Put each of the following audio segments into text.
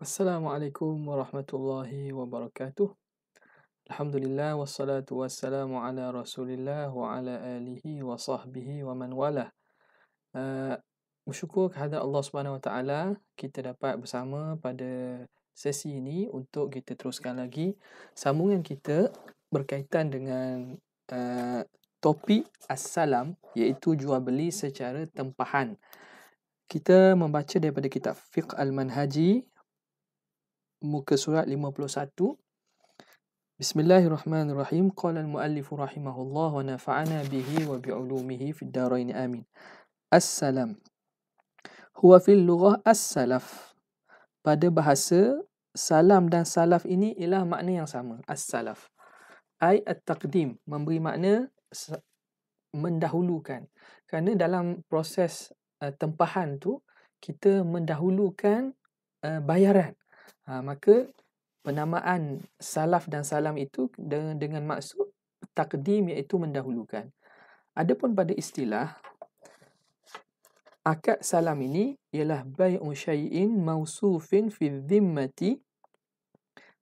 Assalamualaikum warahmatullahi wabarakatuh. Alhamdulillah wassalatu wassalamu ala Rasulillah wa ala alihi wa sahbihi wa man wala. Uh, eh, bersyukur kepada Allah Subhanahu wa taala kita dapat bersama pada sesi ini untuk kita teruskan lagi sambungan kita berkaitan dengan uh, topik assalam iaitu jual beli secara tempahan. Kita membaca daripada kitab Fiqh Al-Manhaji muka surat 51. Bismillahirrahmanirrahim. Qala al-muallif rahimahullah wa nafa'ana bihi wa bi'ulumihi fid darain amin. Assalam. Huwa fil lughah as-salaf. Pada bahasa salam dan salaf ini ialah makna yang sama. As-salaf. Ai at-taqdim memberi makna mendahulukan. Kerana dalam proses uh, tempahan tu kita mendahulukan uh, bayaran. Ha, maka penamaan salaf dan salam itu dengan, dengan maksud takdim iaitu mendahulukan. Adapun pada istilah akad salam ini ialah bai'un syai'in mausufin fi dhimmati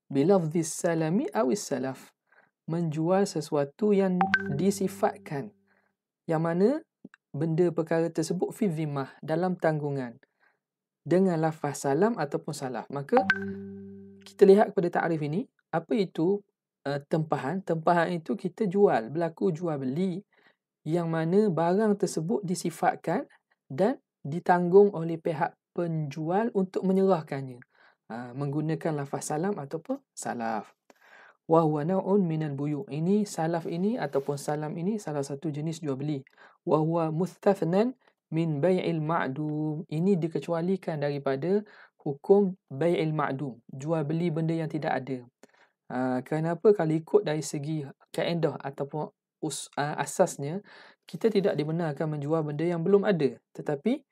bilafdhis salami aw salaf menjual sesuatu yang disifatkan yang mana benda perkara tersebut fi dhimmah dalam tanggungan dengan lafaz salam ataupun salaf, Maka kita lihat kepada takrif ini, apa itu uh, tempahan? Tempahan itu kita jual, berlaku jual beli yang mana barang tersebut disifatkan dan ditanggung oleh pihak penjual untuk menyerahkannya. Uh, ha, menggunakan lafaz salam ataupun salaf. Wa huwa na'un minal buyu. Ini salaf ini ataupun salam ini salah satu jenis jual beli. Wa huwa mustathnan min bai'il ma'dum ini dikecualikan daripada hukum bai'il ma'dum jual beli benda yang tidak ada uh, kenapa kalau ikut dari segi kaedah ataupun us, uh, asasnya kita tidak dibenarkan menjual benda yang belum ada tetapi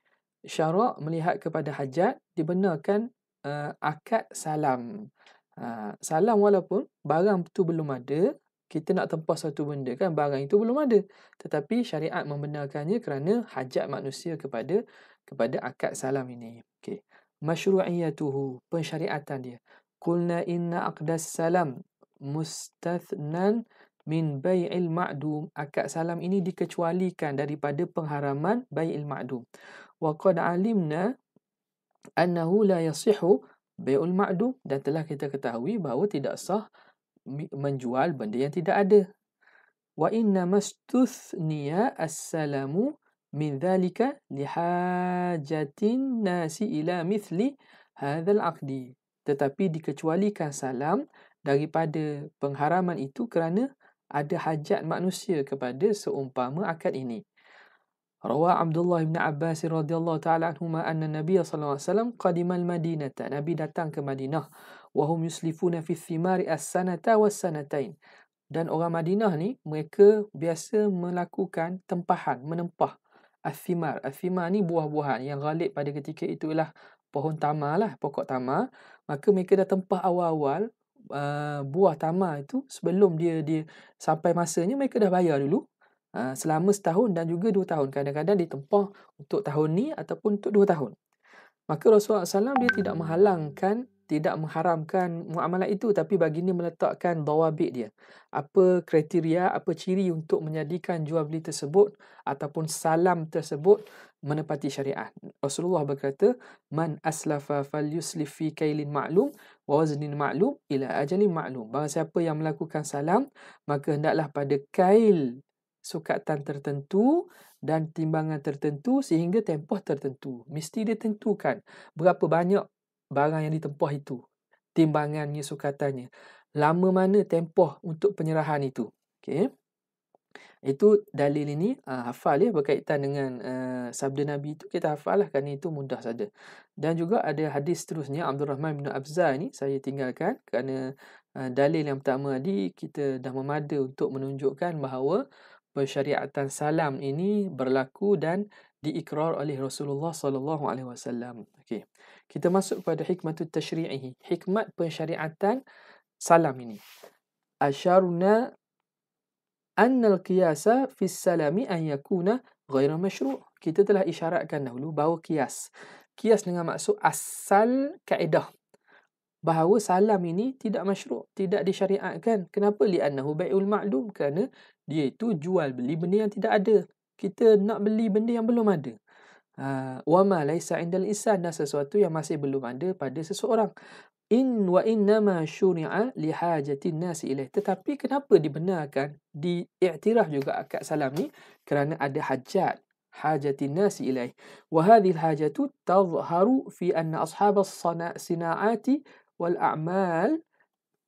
syarak melihat kepada hajat dibenarkan uh, akad salam uh, salam walaupun barang itu belum ada kita nak tempah satu benda kan barang itu belum ada tetapi syariat membenarkannya kerana hajat manusia kepada kepada akad salam ini okey masyru'iyatuhu pensyariatan dia qulna inna aqdas salam mustathnan min bai'il ma'dum akad salam ini dikecualikan daripada pengharaman bai'il ma'dum wa qad alimna annahu la yasihu bai'ul ma'dum dan telah kita ketahui bahawa tidak sah menjual benda yang tidak ada. Wa inna as-salamu min dhalika lihajatin nasi ila mithli hadzal aqdi. Tetapi dikecualikan salam daripada pengharaman itu kerana ada hajat manusia kepada seumpama akad ini. Rawa Abdullah bin Abbas radhiyallahu taala anhu ma anna Nabi sallallahu alaihi wasallam qadimal Madinah. Nabi datang ke Madinah wahum yuslifuna fi thimari as-sanata was-sanatain dan orang Madinah ni mereka biasa melakukan tempahan menempah as-thimar as-thimar ni buah-buahan yang galib pada ketika itu ialah pohon tamar lah pokok tamar maka mereka dah tempah awal-awal uh, buah tamar itu sebelum dia dia sampai masanya mereka dah bayar dulu ha, selama setahun dan juga dua tahun. Kadang-kadang ditempah untuk tahun ni ataupun untuk dua tahun. Maka Rasulullah SAW dia tidak menghalangkan tidak mengharamkan muamalah itu tapi baginda meletakkan dawabik dia. Apa kriteria, apa ciri untuk menjadikan jual beli tersebut ataupun salam tersebut menepati syariat. Rasulullah berkata, "Man aslafa falyuslif fi kailin ma'lum wa waznin ma'lum ila ajalin ma'lum." Barang siapa yang melakukan salam, maka hendaklah pada kail sukatan tertentu dan timbangan tertentu sehingga tempoh tertentu. Mesti ditentukan berapa banyak barang yang ditempah itu. Timbangannya sukatannya. Lama mana tempoh untuk penyerahan itu. Okay. Itu dalil ini uh, hafal ya berkaitan dengan uh, sabda Nabi itu kita hafal lah kerana itu mudah saja. Dan juga ada hadis seterusnya Abdul Rahman bin abzah ini saya tinggalkan kerana uh, dalil yang pertama tadi kita dah memada untuk menunjukkan bahawa pensyariatan salam ini berlaku dan diikrar oleh Rasulullah sallallahu alaihi wasallam. Okey. Kita masuk pada hikmat tashri'i, hikmat pensyariatan salam ini. Asyaruna an al-qiyasa fi salami an yakuna ghairu mashru'. Kita telah isyaratkan dahulu bahawa kias. Kias dengan maksud asal kaedah bahawa salam ini tidak masyru', tidak disyariatkan. Kenapa? Li'annahu bai'ul ma'lum. Kerana dia itu jual beli benda yang tidak ada kita nak beli benda yang belum ada. Uh, wa ma laisa indal insan dan sesuatu yang masih belum ada pada seseorang. In wa inna ma syuri'a li hajatin nas ilaih. Tetapi kenapa dibenarkan diiktiraf juga akad salam ni? Kerana ada hajat hajatin nas ilaih. Wa hadhihi al-hajatu tadhharu fi anna ashab as-sina'ati wal a'mal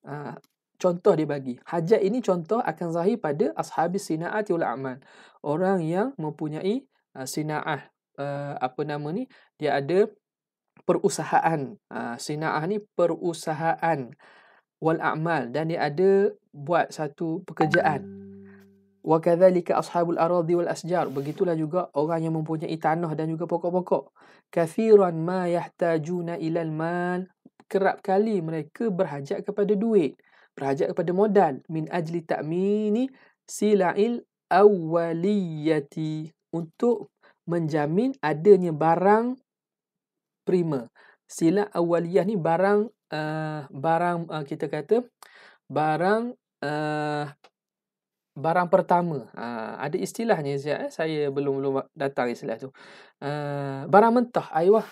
ah, contoh dia bagi. Hajat ini contoh akan zahir pada ashabi sina'ati wal amal. Orang yang mempunyai uh, sina'ah. Uh, apa nama ni? Dia ada perusahaan. Uh, sina'ah ni perusahaan wal amal. Dan dia ada buat satu pekerjaan. Wa kadhalika ashabul aradhi wal asjar. Begitulah juga orang yang mempunyai tanah dan juga pokok-pokok. Kathiran ma yahtajuna ilal mal. Kerap kali mereka berhajat kepada duit berhajat kepada modal min ajli ta'mini sila'il awwaliyati untuk menjamin adanya barang prima. Sila awaliyah ni barang uh, barang uh, kita kata barang uh, barang pertama. Uh, ada istilahnya saya, saya belum belum datang istilah tu. Uh, barang mentah aywah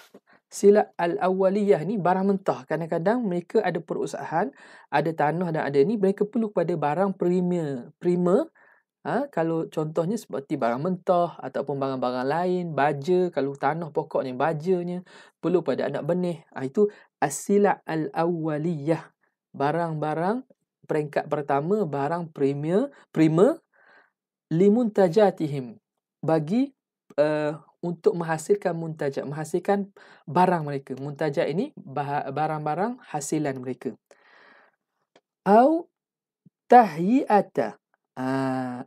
sila al awaliyah ni barang mentah. Kadang-kadang mereka ada perusahaan, ada tanah dan ada ni, mereka perlu kepada barang prima. Prima, ha, kalau contohnya seperti barang mentah ataupun barang-barang lain, baja, kalau tanah pokoknya, bajanya, perlu pada anak benih. Ha, itu asila al awaliyah, Barang-barang peringkat pertama, barang premier, prima, limun tajatihim. Bagi eh, untuk menghasilkan muntajat, menghasilkan barang mereka. Muntajat ini barang-barang hasilan mereka. Au tahyi'ata. Ha,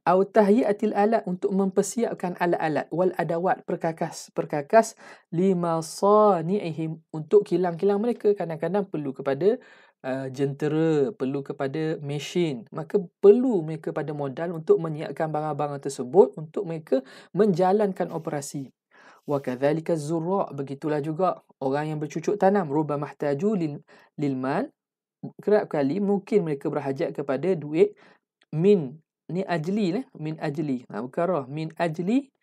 au tahyi'atil alat untuk mempersiapkan alat-alat wal adawat perkakas-perkakas lima sani'ihim untuk kilang-kilang mereka kadang-kadang perlu kepada Uh, jentera perlu kepada mesin maka perlu mereka pada modal untuk menyiapkan barang-barang tersebut untuk mereka menjalankan operasi wa kadhalika zurra begitulah juga orang yang bercucuk tanam ruba mahtaju lil mal kerap kali mungkin mereka berhajat kepada duit min ni ajli lah min ajli ha, nah min ajli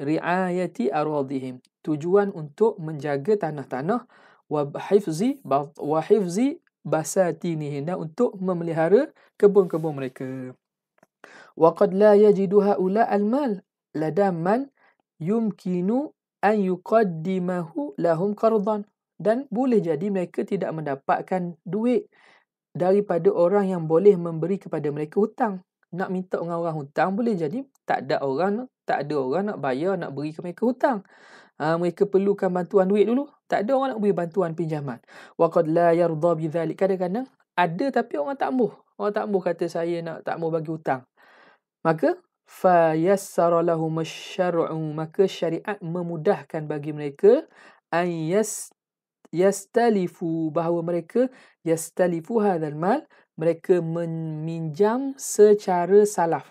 riayati aradihim tujuan untuk menjaga tanah-tanah wa hifzi wa hifzi basatinih dan untuk memelihara kebun-kebun mereka wa qad la yajidu haula al mal yumkinu an yuqaddimahu lahum qardan dan boleh jadi mereka tidak mendapatkan duit daripada orang yang boleh memberi kepada mereka hutang nak minta dengan orang hutang boleh jadi tak ada orang tak ada orang nak bayar nak beri kepada mereka hutang ha, mereka perlukan bantuan duit dulu tak ada orang nak beri bantuan pinjaman waqad la yarda bidzalik kadang-kadang ada tapi orang tak mau orang tak mau kata saya nak tak mau bagi hutang maka fayassara lahum asy-syar'u maka syariat memudahkan bagi mereka ay yastalifu bahawa mereka yastalifu hadzal mal mereka meminjam secara salaf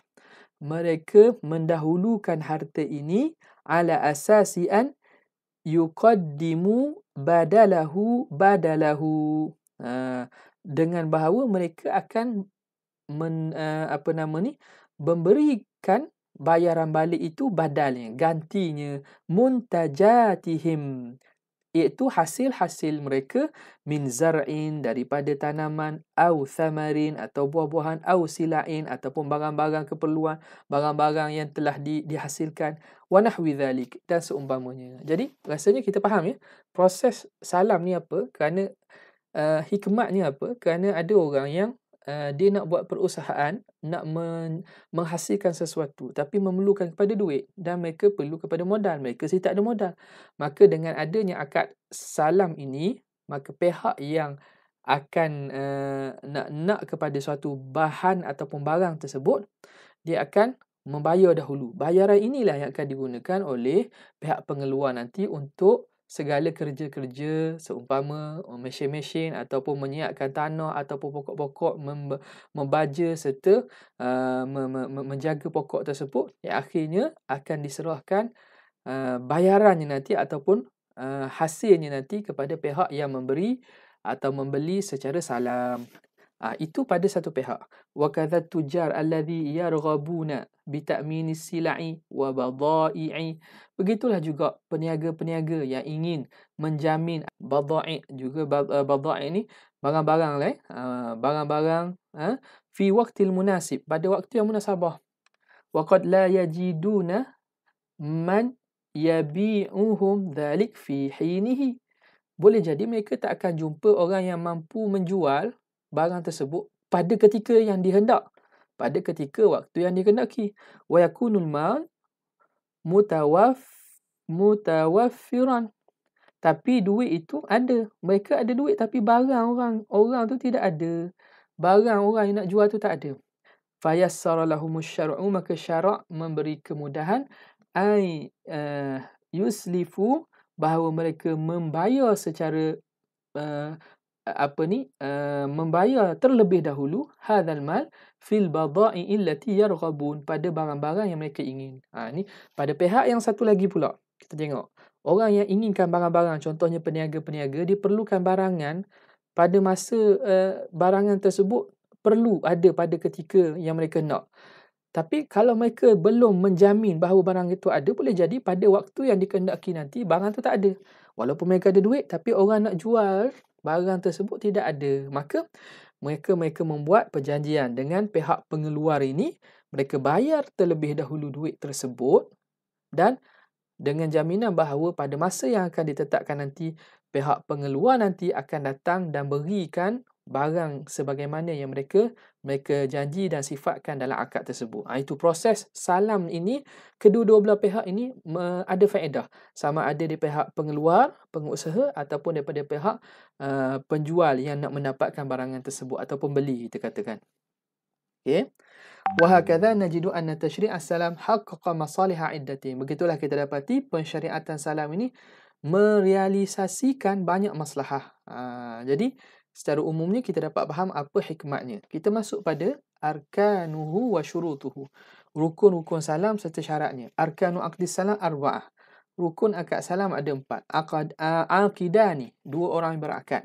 mereka mendahulukan harta ini ala asasian an yuqaddimu badalahu badalahu ha, dengan bahawa mereka akan men, eh, apa nama ni memberi kan bayaran balik itu badalnya, gantinya muntajatihim iaitu hasil-hasil mereka min zar'in daripada tanaman au thamarin atau buah-buahan au sila'in ataupun barang-barang keperluan, barang-barang yang telah di, dihasilkan wa nahwi dhalik dan seumpamanya. Jadi rasanya kita faham ya proses salam ni apa kerana uh, hikmatnya apa kerana ada orang yang Uh, dia nak buat perusahaan, nak men- menghasilkan sesuatu tapi memerlukan kepada duit dan mereka perlu kepada modal. Mereka sih tak ada modal. Maka dengan adanya akad salam ini, maka pihak yang akan uh, nak nak kepada suatu bahan ataupun barang tersebut, dia akan membayar dahulu. Bayaran inilah yang akan digunakan oleh pihak pengeluar nanti untuk segala kerja-kerja seumpama uh, mesin-mesin ataupun menyiapkan tanah ataupun pokok-pokok membaja serta uh, menjaga pokok tersebut yang akhirnya akan diserahkan uh, bayarannya nanti ataupun uh, hasilnya nanti kepada pihak yang memberi atau membeli secara salam. Uh, itu pada satu pihak. Wa tujar alladhi yarghabuna bitakmini sila'i wa bada'i'i. Begitulah juga peniaga-peniaga yang ingin menjamin bada'i juga eh, bada'i ni barang-barang lain, eh. ah, barang-barang ah, fi waqtil munasib pada waktu yang munasabah. Waqad la yajiduna man yabi'uhum dhalik fi hinihi. Boleh jadi mereka tak akan jumpa orang yang mampu menjual barang tersebut pada ketika yang dihendak pada ketika waktu yang dikenaki wa yakunul mal mutawaf mutawaffiran tapi duit itu ada mereka ada duit tapi barang orang orang tu tidak ada barang orang yang nak jual tu tak ada fayassara lahum syar'u maka syarak memberi kemudahan ai uh, yuslifu bahawa mereka membayar secara uh, apa ni uh, membayar terlebih dahulu hadzal mal fil bada'i allati yarghabun pada barang-barang yang mereka ingin. Ha ni pada pihak yang satu lagi pula. Kita tengok. Orang yang inginkan barang-barang contohnya peniaga-peniaga dia perlukan barangan pada masa uh, barangan tersebut perlu ada pada ketika yang mereka nak. Tapi kalau mereka belum menjamin bahawa barang itu ada boleh jadi pada waktu yang dikehendaki nanti barang itu tak ada. Walaupun mereka ada duit tapi orang nak jual barang tersebut tidak ada. Maka mereka mereka membuat perjanjian dengan pihak pengeluar ini, mereka bayar terlebih dahulu duit tersebut dan dengan jaminan bahawa pada masa yang akan ditetapkan nanti pihak pengeluar nanti akan datang dan berikan barang sebagaimana yang mereka mereka janji dan sifatkan dalam akad tersebut. Ha, itu proses salam ini, kedua-dua belah pihak ini me, ada faedah. Sama ada di pihak pengeluar, pengusaha ataupun daripada pihak uh, penjual yang nak mendapatkan barangan tersebut ataupun beli kita katakan. Okay. Wahakadha najidu anna tashri' as-salam haqqa masaliha iddati. Begitulah kita dapati pensyariatan salam ini merealisasikan banyak masalah. Ha, jadi, jadi, Secara umumnya kita dapat faham apa hikmatnya. Kita masuk pada arkanuhu wa syurutuhu. Rukun-rukun salam serta syaratnya. Arkanu akdi salam arba'ah. Rukun akad salam ada empat. Akad, uh, akidah ni. Dua orang yang berakad.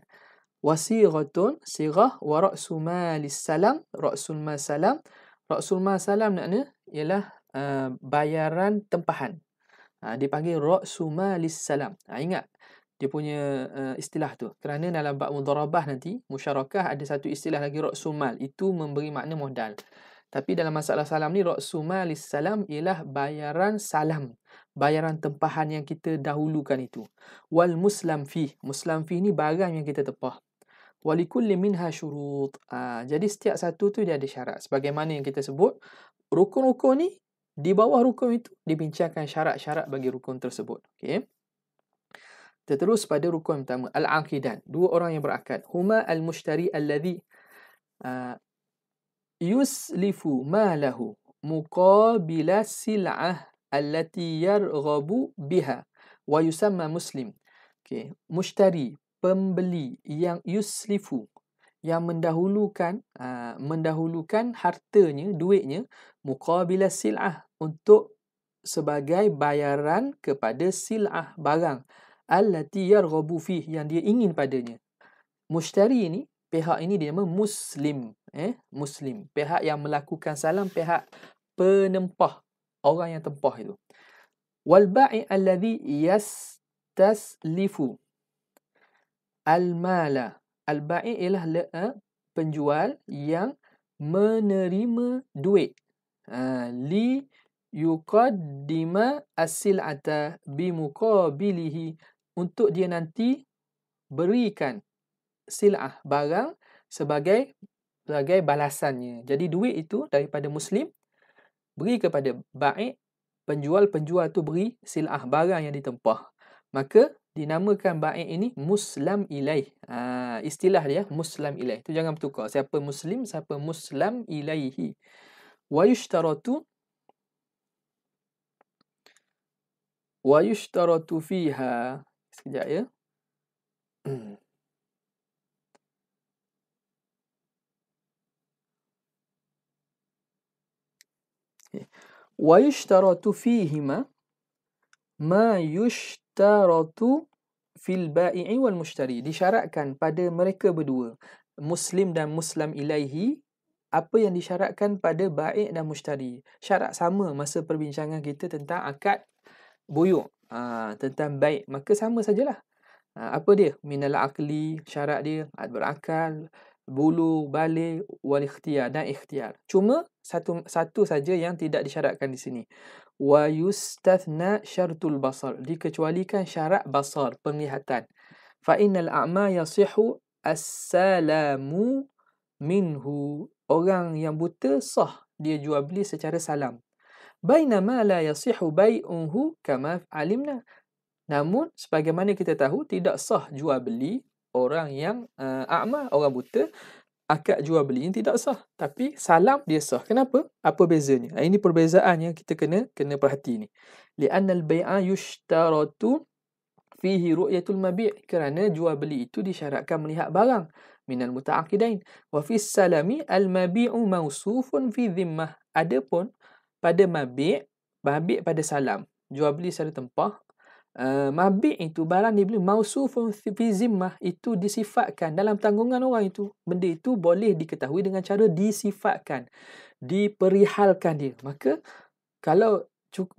Wasiratun sirah wa raksumalis salam. Raksulma salam. Raksulma salam maknanya ialah uh, bayaran tempahan. Ha, dia panggil Raksumalis salam. Ha, ingat dia punya uh, istilah tu kerana dalam bab mudharabah nanti musyarakah ada satu istilah lagi raksumal itu memberi makna modal tapi dalam masalah salam ni raksumal salam ialah bayaran salam bayaran tempahan yang kita dahulukan itu wal muslim fi muslim fi ni barang yang kita tepah walikulli minha syurut ha, jadi setiap satu tu dia ada syarat sebagaimana yang kita sebut rukun-rukun ni di bawah rukun itu dibincangkan syarat-syarat bagi rukun tersebut okey Terus pada rukun pertama al-aqidan dua orang yang berakad huma al-mushtari allazi uh, ah, yuslifu malahu muqabila sil'ah allati yarghabu biha wa yusamma muslim okey mushtari pembeli yang yuslifu yang mendahulukan uh, mendahulukan hartanya duitnya muqabila sil'ah untuk sebagai bayaran kepada sil'ah barang allati yarghabu fihi yang dia ingin padanya. Mushtari ini, pihak ini dia nama muslim, eh, muslim. Pihak yang melakukan salam, pihak penempah, orang yang tempah itu. Wal ba'i allazi yastaslifu al-mala. Al-ba'i ialah eh, penjual yang menerima duit. Ha, li yuqaddima as bi muqabilihi untuk dia nanti berikan silah barang sebagai sebagai balasannya. Jadi duit itu daripada muslim beri kepada baik penjual-penjual tu beri silah barang yang ditempah. Maka dinamakan baik ini muslim ilai. Ha, istilah dia muslim ilai. Tu jangan bertukar. Siapa muslim, siapa muslim ilaihi. Wa yushtaratu wa yushtaratu fiha Sekejap ya. Hmm. Wa yushtaratu fihima ma yushtaratu fil bai'i wal mushtari. Disyaratkan pada mereka berdua, Muslim dan Muslim ilaihi, apa yang disyaratkan pada baik dan mushtari. Syarat sama masa perbincangan kita tentang akad buyuk ha, tentang baik maka sama sajalah ha, apa dia minal akli syarat dia ad berakal bulu balik wal ikhtiar dan ikhtiar cuma satu satu saja yang tidak disyaratkan di sini wa yustathna syartul basar dikecualikan syarat basar penglihatan fa innal a'ma yasihu assalamu minhu orang yang buta sah dia jual beli secara salam بينما لا يصح بيعه kama alimna. namun sebagaimana kita tahu tidak sah jual beli orang yang uh, a'ma orang buta akad jual beli yang tidak sah tapi salam dia sah kenapa apa bezanya ah, ini perbezaan yang kita kena kena perhati ni li'anna al-bai'a yushtaratu fihi ru'yatul mabi' kerana jual beli itu disyaratkan melihat barang minal muta'aqidain wa fi salami al-mabi'u mawsufun fi dhimmah adapun pada mabik, mabik pada salam, jual beli secara tempah. Uh, eh, mabik itu barang dibeli mausufun fi zimmah itu disifatkan dalam tanggungan orang itu benda itu boleh diketahui dengan cara disifatkan diperihalkan dia maka kalau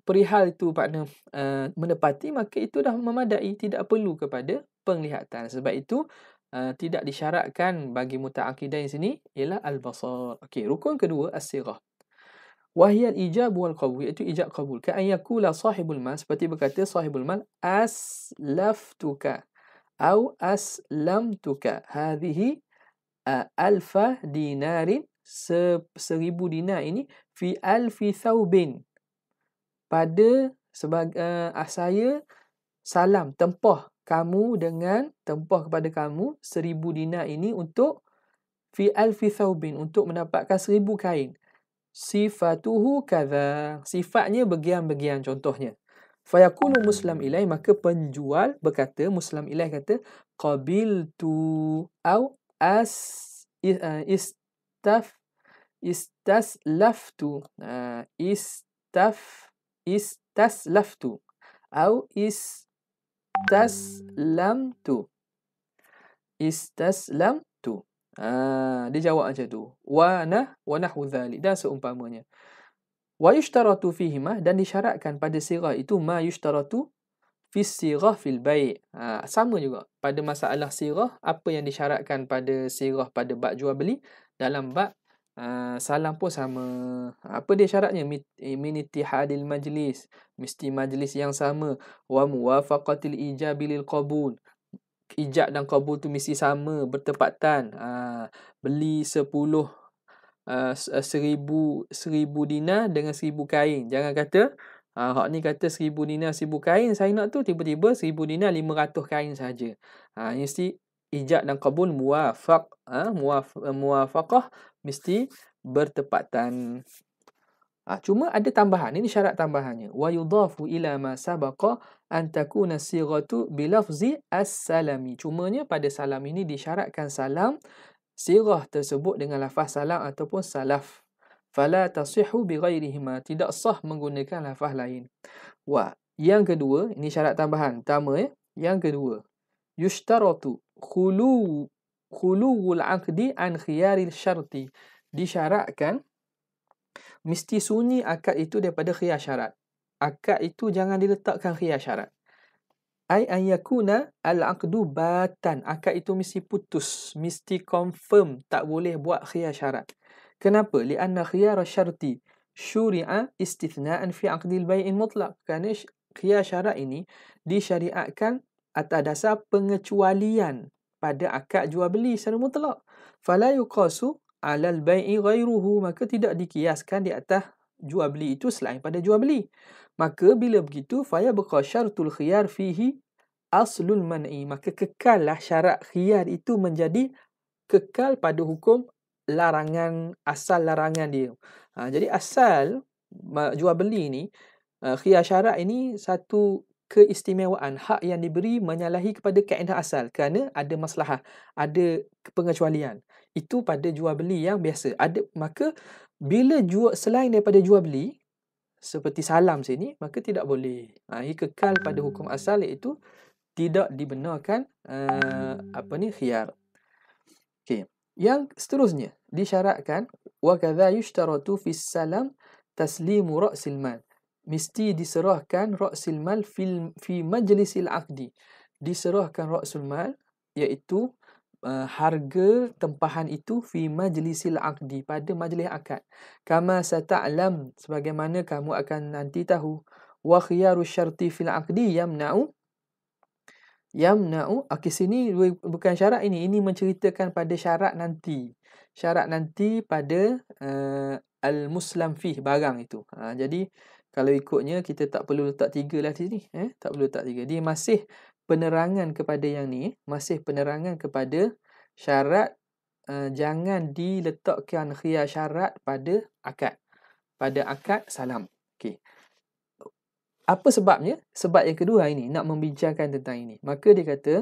perihal itu makna uh, menepati maka itu dah memadai tidak perlu kepada penglihatan sebab itu uh, tidak disyaratkan bagi mutaakidain sini ialah al-basar okey rukun kedua as-sirah Wahiyat ijab wal qabul iaitu ijab qabul. Ka ayakula sahibul mal seperti berkata sahibul mal aslaf aslaftuka atau aslam aslamtuka hadhih alfa dinarin se, seribu dinar ini fi alfi Thaubin, pada sebagai uh, ah, saya salam tempoh kamu dengan tempoh kepada kamu seribu dinar ini untuk fi alfi Thaubin untuk mendapatkan seribu kain sifatuhu kaza. Sifatnya begian-begian contohnya. Fayaqulu muslim ilai maka penjual berkata muslim ilai kata qabiltu au as eh, istaf istaslaftu. istaf istaslaftu au istaslamtu. Istaslam Ha, dia jawab macam tu. Wa nah wa nahu dhali. Dan seumpamanya. Wa yushtaratu fihima. Dan disyaratkan pada sirah itu. Ma yushtaratu fi sirah fil baik. Ha, sama juga. Pada masalah sirah. Apa yang disyaratkan pada sirah pada bak jual beli. Dalam bak Uh, salam pun sama apa dia syaratnya eh, min hadil majlis mesti majlis yang sama wa muwafaqatil ijabi qabul ijab dan kabul tu mesti sama bertepatan ha, beli sepuluh eh, eh, seribu seribu dina dengan seribu kain jangan kata ha, hak ni kata 1000 dinar 1000 kain saya nak tu tiba-tiba 1000 dinar 500 kain saja ha mesti ijab dan kabul muwafaq ha, muwaf, eh, muwafaqah mesti bertepatan ha, cuma ada tambahan ini syarat tambahannya wa yudafu ila ma sabaqa antakuna siratu bilafzi as-salami. Cumanya pada salam ini disyaratkan salam, sirah tersebut dengan lafaz salam ataupun salaf. Fala tasihu bighairihima. Tidak sah menggunakan lafaz lain. Wa. Yang kedua, ini syarat tambahan. Pertama, ya. yang kedua. Yushtaratu khulu khuluul aqdi an khiyaril syarti. Disyaratkan mesti sunyi akad itu daripada khiyar syarat akad itu jangan diletakkan khiyar syarat. Ay an yakuna al-aqdu batan. Akad itu mesti putus, mesti confirm, tak boleh buat khiyar syarat. Kenapa? Li anna khiyar syarti syuri'a istithna'an fi 'aqdil bayin mutlaq. Kerana khiyar syarat ini disyariatkan atas dasar pengecualian pada akad jual beli secara mutlak. Fala 'alal bayi ghairuhu, maka tidak dikiaskan di atas jual beli itu selain pada jual beli. Maka bila begitu faya baqa syartul khiyar fihi aslul man'i. Maka kekal lah syarat khiyar itu menjadi kekal pada hukum larangan asal larangan dia. Ha, jadi asal jual beli ni ha, khiyar syarat ini satu keistimewaan hak yang diberi menyalahi kepada kaedah asal kerana ada masalah ada pengecualian itu pada jual beli yang biasa ada maka bila jual selain daripada jual beli seperti salam sini maka tidak boleh ha, ia kekal pada hukum hmm. asal iaitu tidak dibenarkan uh, apa ni khiyar okey yang seterusnya disyaratkan wa kadza yushtaratu fis salam taslimu ra'sil mal mesti diserahkan ra'sul mal fi fi majlisil aqdi diserahkan ra'sul mal iaitu uh, harga tempahan itu fi majlisil aqdi pada majlis akad kama sata'lam sebagaimana kamu akan nanti tahu wa khiyaru syarti fil nau yang nau. okey sini bukan syarat ini ini menceritakan pada syarat nanti syarat nanti pada uh, al muslam fih barang itu uh, jadi uh, kalau ikutnya kita tak perlu letak tiga lah di sini eh tak perlu letak tiga dia masih penerangan kepada yang ni masih penerangan kepada syarat uh, jangan diletakkan khiyar syarat pada akad pada akad salam okey apa sebabnya sebab yang kedua ini nak membincangkan tentang ini maka dia kata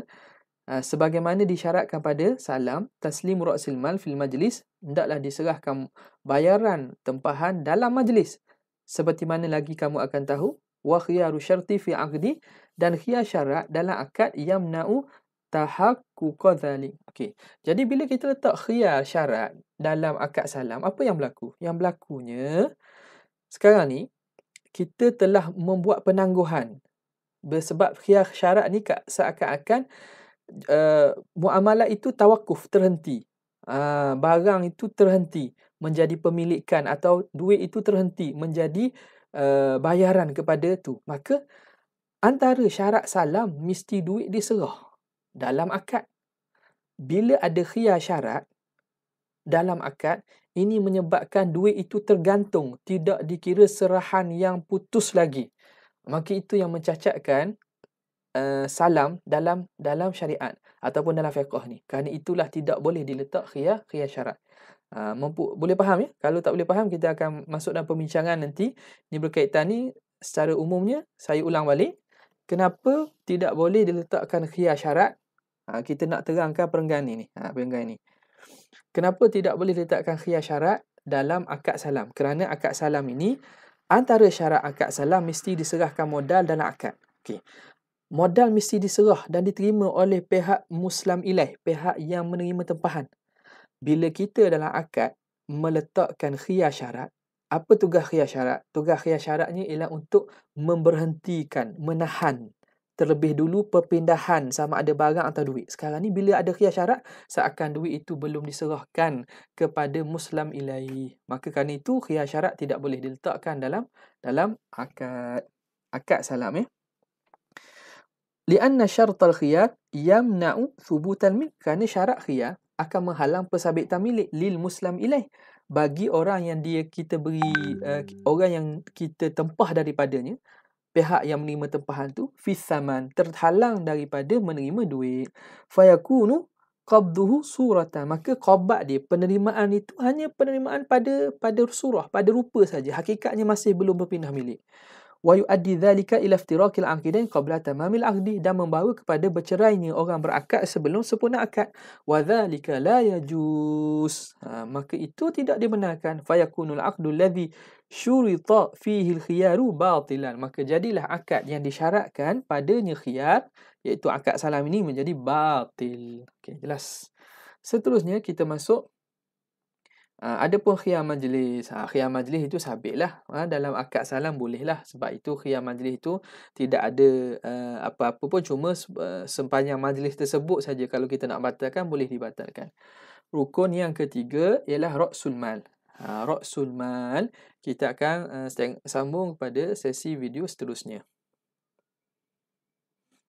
uh, sebagaimana disyaratkan pada salam taslim ra'sil mal fil majlis hendaklah diserahkan bayaran tempahan dalam majlis seperti mana lagi kamu akan tahu wa khiyaru syarti fi aqdi dan khiyar syarat dalam akad yang nau tahakkuka dhalik. Okay, Jadi bila kita letak khiyar syarat dalam akad salam, apa yang berlaku? Yang berlakunya sekarang ni kita telah membuat penangguhan sebab khiyar syarat ni kat seakan-akan uh, muamalah itu tawakuf terhenti. Uh, barang itu terhenti menjadi pemilikan atau duit itu terhenti menjadi uh, bayaran kepada tu maka antara syarat salam mesti duit diserah dalam akad bila ada khiyar syarat dalam akad ini menyebabkan duit itu tergantung tidak dikira serahan yang putus lagi maka itu yang mencacatkan uh, salam dalam dalam syariat ataupun dalam fiqh ni kerana itulah tidak boleh diletak khiyar khiyar syarat Ah, mampu, boleh faham ya? Kalau tak boleh faham, kita akan masuk dalam pembincangan nanti. Ini berkaitan ni secara umumnya, saya ulang balik. Kenapa tidak boleh diletakkan khiyar syarat? Ha, kita nak terangkan perenggan ini. Ha, perenggan ini. Kenapa tidak boleh diletakkan khiyar syarat dalam akad salam? Kerana akad salam ini, antara syarat akad salam mesti diserahkan modal dan akad. Okay. Modal mesti diserah dan diterima oleh pihak muslim ilaih, pihak yang menerima tempahan bila kita dalam akad meletakkan khiyar syarat, apa tugas khiyar syarat? Tugas khiyar syaratnya ialah untuk memberhentikan, menahan terlebih dulu perpindahan sama ada barang atau duit. Sekarang ni bila ada khiyar syarat, seakan duit itu belum diserahkan kepada muslim ilahi. Maka kerana itu khiyar syarat tidak boleh diletakkan dalam dalam akad. Akad salam ya. Eh? Lianna syartal khiyar yamna'u thubutal min. Kerana syarat khiyar akan menghalang pesabit tamilik lil muslim ilaih bagi orang yang dia kita beri uh, orang yang kita tempah daripadanya pihak yang menerima tempahan tu fisaman terhalang daripada menerima duit fayakunu qabduhu surata maka qabad dia penerimaan itu hanya penerimaan pada pada surah pada rupa saja hakikatnya masih belum berpindah milik wa yuaddi dhalika ila iftiraqil aqidain qabla tamamil aqdi dan membawa kepada bercerainya orang berakad sebelum sempurna akad wa dhalika la yajuz ha, maka itu tidak dibenarkan fayakunul aqdu alladhi syurita fihi alkhiyaru batilan maka jadilah akad yang disyaratkan padanya khiyar iaitu akad salam ini menjadi batil okey jelas seterusnya kita masuk Ha, ada pun khiyar majlis. Ha, khiyar majlis itu sabitlah. Ha, ah, dalam akad salam bolehlah. Sebab itu khiyar majlis itu tidak ada uh, apa-apa pun. Cuma uh, sepanjang majlis tersebut saja kalau kita nak batalkan, boleh dibatalkan. Rukun yang ketiga ialah Rok Mal. Ha, Raksul Mal. Kita akan uh, sambung pada sesi video seterusnya.